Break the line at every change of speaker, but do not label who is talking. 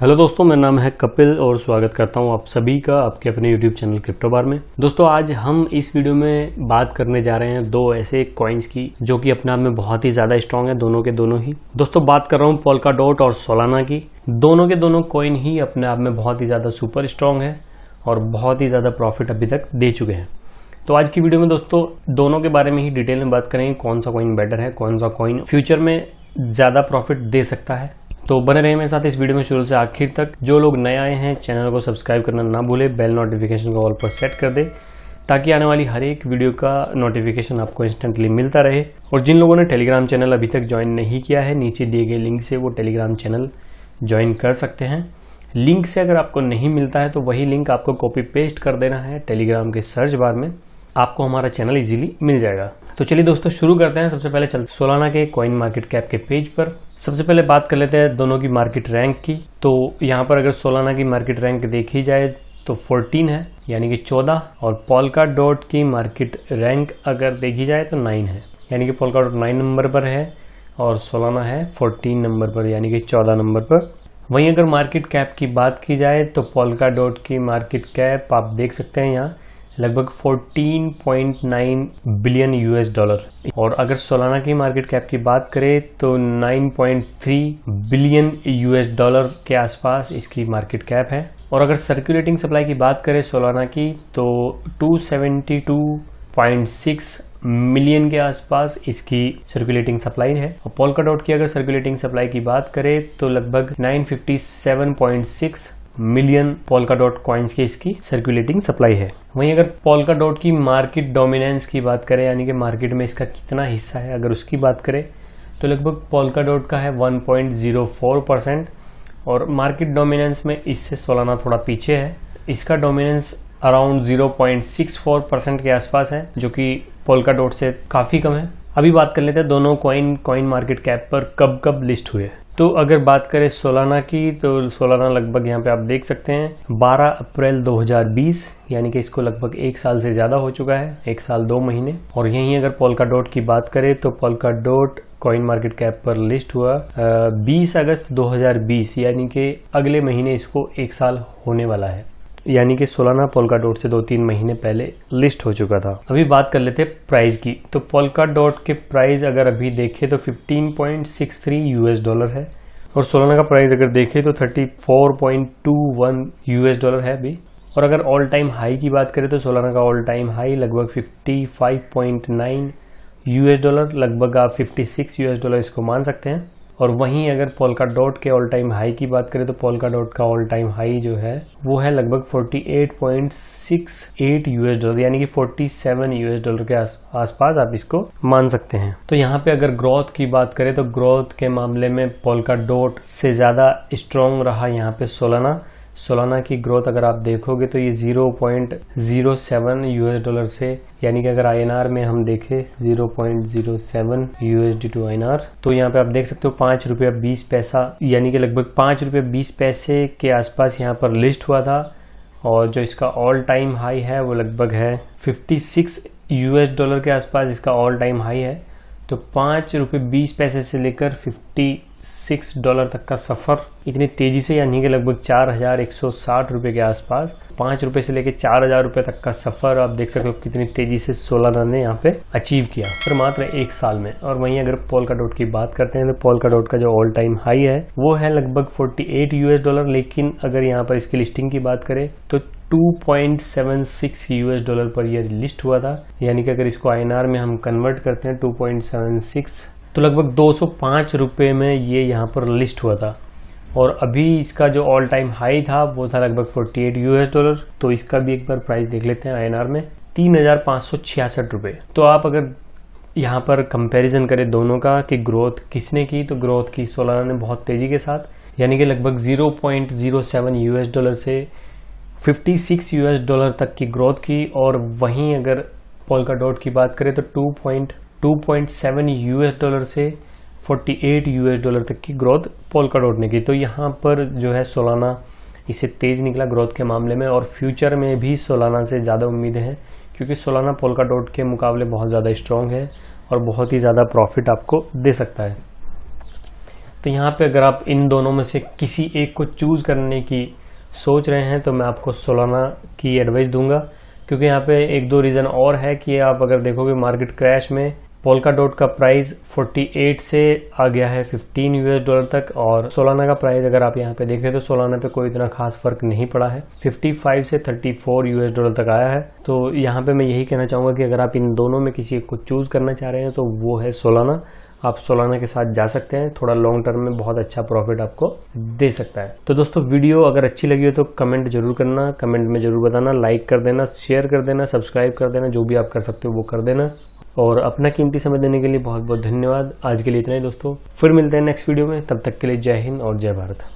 hello दोस्तों मेरा नाम है कपिल और स्वागत करता हूं आप सभी का आपके अपने यूट्यूब चैनल क्रिप्टो बार में दोस्तों आज हम इस वीडियो में बात करने जा रहे हैं दो ऐसे कॉइन्स की जो कि अपने आप में बहुत ही ज़्यादा स्ट्रांग है दोनों के दोनों ही दोस्तों बात कर रहा हूं पोलका डॉट और सोलाना की दोनों के दोनों कॉइन ही अपने आप में बहुत ही ज़्यादा सुपर स्ट्रांग है और बहुत ही ज़्यादा प्रॉफिट अभी तक दे चुके हैं तो आज की वीडियो में दोस्तों दोनों के बारे में ही डिटेल में बात करेंगे कौन सा कॉइन बेटर है कौन सा कॉइन फ्यूचर में ज़्यादा प्रॉफिट दे सकता है तो बने रहे मेरे साथ इस वीडियो में शुरू से आखिर तक जो लोग नए आए हैं चैनल को सब्सक्राइब करना ना भूले बेल नोटिफिकेशन को ऑल पर सेट कर दे ताकि आने वाली हर एक वीडियो का नोटिफिकेशन आपको इंस्टेंटली मिलता रहे और जिन लोगों ने टेलीग्राम चैनल अभी तक ज्वाइन नहीं किया है नीचे दिए गए लिंक से वो टेलीग्राम चैनल ज्वाइन कर सकते हैं लिंक से अगर आपको नहीं मिलता है तो वही लिंक आपको कॉपी पेस्ट कर देना है टेलीग्राम के सर्च बार में आपको हमारा चैनल इजीली मिल जाएगा तो चलिए दोस्तों शुरू करते हैं सबसे पहले चलते सोलाना के कॉइन मार्केट कैप के पेज पर सबसे पहले बात कर लेते हैं दोनों की मार्केट रैंक की तो यहाँ पर अगर सोलाना की मार्केट रैंक देखी जाए तो 14 है यानी कि 14 और पोलका डॉट की मार्केट रैंक अगर देखी जाए तो 9 है यानी कि पोलका डॉट नाइन नंबर पर है और सोलाना है 14 नंबर पर यानी कि 14 नंबर पर वहीं अगर मार्केट कैप की बात की जाए तो पोलका डॉट की मार्केट कैप आप देख सकते हैं यहाँ लगभग 14.9 बिलियन यूएस डॉलर और अगर सोलाना की मार्केट कैप की बात करें तो 9.3 बिलियन यूएस डॉलर के आसपास इसकी मार्केट कैप है और अगर सर्कुलेटिंग सप्लाई की बात करें सोलाना की तो 272.6 मिलियन के आसपास इसकी सर्कुलेटिंग सप्लाई है और पोलका डॉट की अगर सर्कुलेटिंग सप्लाई की बात करें तो लगभग 957.6 मिलियन पोलका डॉट कॉइन्स की इसकी सर्कुलेटिंग सप्लाई है वहीं अगर पोलका डॉट की मार्केट डोमिनेंस की बात करें यानी कि मार्केट में इसका कितना हिस्सा है अगर उसकी बात करें तो लगभग पोलका डॉट का है 1.04 परसेंट और मार्केट डोमिनेंस में इससे सोलाना थोड़ा पीछे है इसका डोमिनेंस अराउंड 0.64 परसेंट के आसपास है जो कि पोलका डॉट से काफ़ी कम है अभी बात कर लेते हैं दोनों कॉइन कॉइन मार्केट कैप पर कब कब लिस्ट हुए तो अगर बात करें सोलाना की तो सोलाना लगभग यहाँ पे आप देख सकते हैं 12 अप्रैल 2020 यानी कि इसको लगभग एक साल से ज़्यादा हो चुका है एक साल दो महीने और यही अगर पोलका डॉट की बात करें तो Polkadot coin market cap पर लिस्ट हुआ आ, 20 अगस्त 2020 यानी कि अगले महीने इसको एक साल होने वाला है यानी कि सोलाना पोलका डॉट से दो तीन महीने पहले लिस्ट हो चुका था अभी बात कर लेते प्राइस की तो पोलका डॉट के प्राइस अगर अभी देखें तो 15.63 यूएस डॉलर है और सोलाना का प्राइस अगर देखें तो 34.21 यूएस डॉलर है अभी और अगर ऑल टाइम हाई की बात करें तो सोलाना का ऑल टाइम हाई लगभग फिफ्टी यूएस डॉलर लगभग आप फिफ्टी यूएस डॉलर इसको मान सकते हैं और वहीं अगर पोलका डॉट के ऑल टाइम हाई की बात करें तो पोलका डॉट का ऑल टाइम हाई जो है वो है लगभग 48.68 यूएस डॉलर यानी कि 47 यूएस डॉलर के आसपास आप इसको मान सकते हैं तो यहाँ पे अगर ग्रोथ की बात करें तो ग्रोथ के मामले में पोलका डॉट से ज़्यादा स्ट्रॉन्ग रहा यहाँ पे सोलाना सोलाना की ग्रोथ अगर आप देखोगे तो ये 0.07 यूएस डॉलर से यानी कि अगर आईएनआर में हम देखें 0.07 यूएसडी टू आईएनआर तो यहाँ पे आप देख सकते हो पांच रुपया बीस पैसा यानी कि लगभग पांच रुपये बीस पैसे के आसपास यहाँ पर लिस्ट हुआ था और जो इसका ऑल टाइम हाई है वो लगभग है फिफ्टी यूएस डॉलर के आसपास इसका ऑल टाइम हाई है तो पाँच रुपये बीस पैसे से लेकर फिफ्टी सिक्स डॉलर तक का सफ़र इतनी तेज़ी से यानी कि लगभग चार हज़ार एक सौ साठ रुपये के आसपास पाँच रुपये से लेकर चार हज़ार रुपये तक का सफ़र आप देख सकते हो कितनी तेज़ी से सोलाना ने यहाँ पे अचीव किया फिर मात्र एक साल में और वहीं अगर पोलका डॉट की बात करते हैं तो पोलका डॉट का जो ऑल टाइम हाई है वो है लगभग फोर्टी एट यूएस डॉलर लेकिन अगर यहाँ पर इसकी लिस्टिंग की बात करें तो 2.76 यूएस डॉलर पर यह लिस्ट हुआ था यानी कि अगर इसको आईएनआर में हम कन्वर्ट करते हैं 2.76 तो लगभग दो सौ में ये यहाँ पर लिस्ट हुआ था और अभी इसका जो ऑल टाइम हाई था वो था लगभग 48 यूएस डॉलर तो इसका भी एक बार प्राइस देख लेते हैं आईएनआर में तीन हजार सौ छियासठ तो आप अगर यहाँ पर कंपैरिजन करें दोनों का कि ग्रोथ किसने की तो ग्रोथ की सोलाना ने बहुत तेज़ी के साथ यानी कि लगभग 0.07 यूएस डॉलर से 56 यूएस डॉलर तक की ग्रोथ की और वहीं अगर पोलका डॉट की बात करें तो टू 2.7 यूएस डॉलर से 48 यूएस डॉलर तक की ग्रोथ पोलका डॉट ने की तो यहाँ पर जो है सोलाना इससे तेज निकला ग्रोथ के मामले में और फ्यूचर में भी सोलाना से ज़्यादा उम्मीद है क्योंकि सोलाना पोलका डॉट के मुकाबले बहुत ज़्यादा स्ट्रॉन्ग है और बहुत ही ज़्यादा प्रॉफिट आपको दे सकता है तो यहाँ पे अगर आप इन दोनों में से किसी एक को चूज़ करने की सोच रहे हैं तो मैं आपको सोलाना की एडवाइस दूंगा क्योंकि यहाँ पे एक दो रीज़न और है कि आप अगर देखोगे मार्केट क्रैश में पोलका डॉट का प्राइस 48 से आ गया है 15 यूएस डॉलर तक और सोलाना का प्राइस अगर आप यहाँ पे देखें तो सोलाना पे कोई इतना खास फर्क नहीं पड़ा है 55 से 34 यूएस डॉलर तक आया है तो यहाँ पे मैं यही कहना चाहूँगा कि अगर आप इन दोनों में किसी को चूज़ करना चाह रहे हैं तो वो है सोलाना आप सोलाना के साथ जा सकते हैं थोड़ा लॉन्ग टर्म में बहुत अच्छा प्रॉफिट आपको दे सकता है तो दोस्तों वीडियो अगर अच्छी लगी हो तो कमेंट जरूर करना कमेंट में जरूर बताना लाइक कर देना शेयर कर देना सब्सक्राइब कर देना जो भी आप कर सकते हो वो कर देना और अपना कीमती समय देने के लिए बहुत बहुत धन्यवाद आज के लिए इतना ही दोस्तों फिर मिलते हैं नेक्स्ट वीडियो में तब तक के लिए जय हिंद और जय भारत